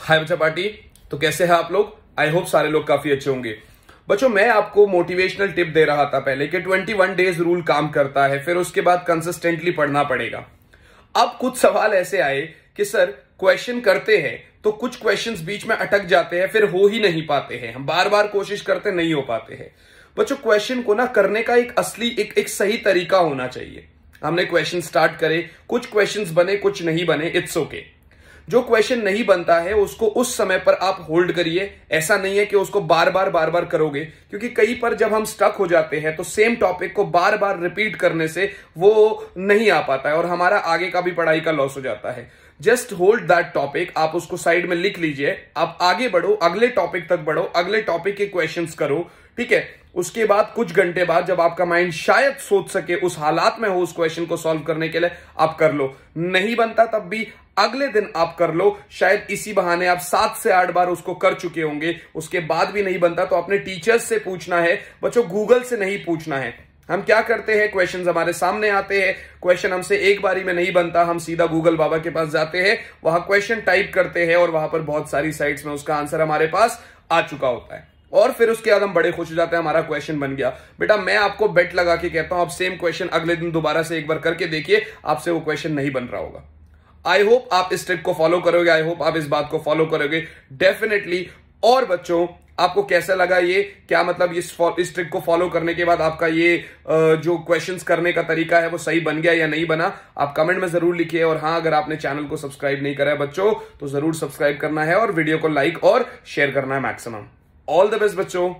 हाय बच्चा पार्टी तो कैसे हैं आप लोग आई होप सारे लोग काफी अच्छे होंगे बच्चों मैं आपको मोटिवेशनल टिप दे रहा था पहले कि 21 डेज रूल काम करता है फिर उसके बाद कंसिस्टेंटली पढ़ना पड़ेगा अब कुछ सवाल ऐसे आए कि सर क्वेश्चन करते हैं तो कुछ क्वेश्चन बीच में अटक जाते हैं फिर हो ही नहीं पाते हैं हम बार बार कोशिश करते नहीं हो पाते हैं बच्चों क्वेश्चन को ना करने का एक असली एक एक सही तरीका होना चाहिए हमने क्वेश्चन स्टार्ट करे कुछ क्वेश्चन बने कुछ नहीं बने इट्स ओके okay. जो क्वेश्चन नहीं बनता है उसको उस समय पर आप होल्ड करिए ऐसा नहीं है कि उसको बार बार बार बार करोगे क्योंकि कई पर जब हम स्टक हो जाते हैं तो सेम टॉपिक को बार बार रिपीट करने से वो नहीं आ पाता है और हमारा आगे का भी पढ़ाई का लॉस हो जाता है जस्ट होल्ड दैट टॉपिक आप उसको साइड में लिख लीजिए आप आगे बढ़ो अगले टॉपिक तक बढ़ो अगले टॉपिक के क्वेश्चन करो ठीक है उसके बाद कुछ घंटे बाद जब आपका माइंड शायद सोच सके उस हालात में हो उस क्वेश्चन को सॉल्व करने के लिए आप कर लो नहीं बनता तब भी अगले दिन आप कर लो शायद इसी बहाने आप सात से आठ बार उसको कर चुके होंगे उसके बाद भी नहीं बनता तो अपने टीचर्स से पूछना है बच्चों गूगल से नहीं पूछना है हम क्या करते हैं क्वेश्चन हमारे सामने आते हैं क्वेश्चन हमसे एक बारी में नहीं बनता हम सीधा गूगल बाबा के पास जाते हैं वहां क्वेश्चन टाइप करते हैं और वहां पर बहुत सारी साइट्स में उसका आंसर हमारे पास आ चुका होता है और फिर उसके बाद हम बड़े खुश हो जाते हैं हमारा क्वेश्चन बन गया बेटा मैं आपको बेट लगा के कहता हूं आप सेम क्वेश्चन अगले दिन दोबारा से एक बार करके देखिए आपसे वो क्वेश्चन नहीं बन रहा होगा आई होप आप इस ट्रिप को फॉलो करोगे आई होप आप इस बात को फॉलो करोगे डेफिनेटली और बच्चों आपको कैसा लगा ये क्या मतलब इस इस ट्रिक को फॉलो करने के बाद आपका ये जो क्वेश्चंस करने का तरीका है वो सही बन गया या नहीं बना आप कमेंट में जरूर लिखिए और हाँ अगर आपने चैनल को सब्सक्राइब नहीं करा है बच्चों तो जरूर सब्सक्राइब करना है और वीडियो को लाइक और शेयर करना है मैक्सिमम ऑल द बेस्ट बच्चों